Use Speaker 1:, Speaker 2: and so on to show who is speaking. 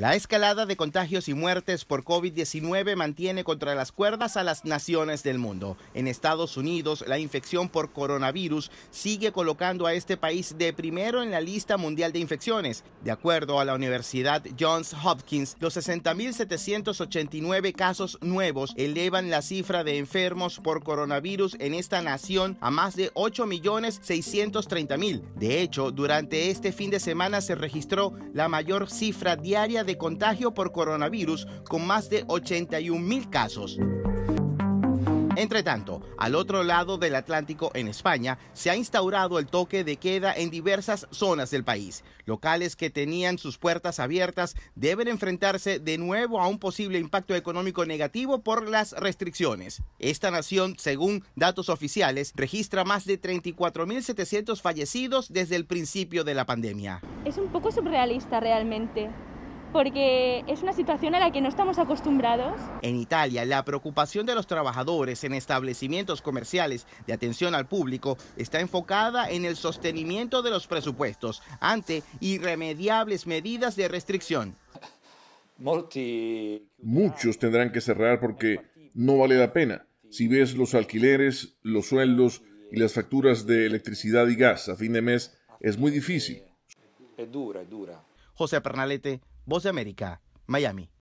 Speaker 1: La escalada de contagios y muertes por COVID-19 mantiene contra las cuerdas a las naciones del mundo. En Estados Unidos, la infección por coronavirus sigue colocando a este país de primero en la lista mundial de infecciones. De acuerdo a la Universidad Johns Hopkins, los 60.789 casos nuevos elevan la cifra de enfermos por coronavirus en esta nación a más de 8.630.000. De hecho, durante este fin de semana se registró la mayor cifra diaria de contagio por coronavirus con más de 81 mil casos. Entre tanto, al otro lado del Atlántico, en España, se ha instaurado el toque de queda en diversas zonas del país. Locales que tenían sus puertas abiertas deben enfrentarse de nuevo a un posible impacto económico negativo por las restricciones. Esta nación, según datos oficiales, registra más de 34.700 fallecidos desde el principio de la pandemia. Es un poco surrealista realmente porque es una situación a la que no estamos acostumbrados. En Italia, la preocupación de los trabajadores en establecimientos comerciales de atención al público está enfocada en el sostenimiento de los presupuestos ante irremediables medidas de restricción.
Speaker 2: Muchos tendrán que cerrar porque no vale la pena. Si ves los alquileres, los sueldos y las facturas de electricidad y gas a fin de mes, es muy difícil.
Speaker 1: Es dura, es dura.
Speaker 2: José Pernalete, Voz de América, Miami.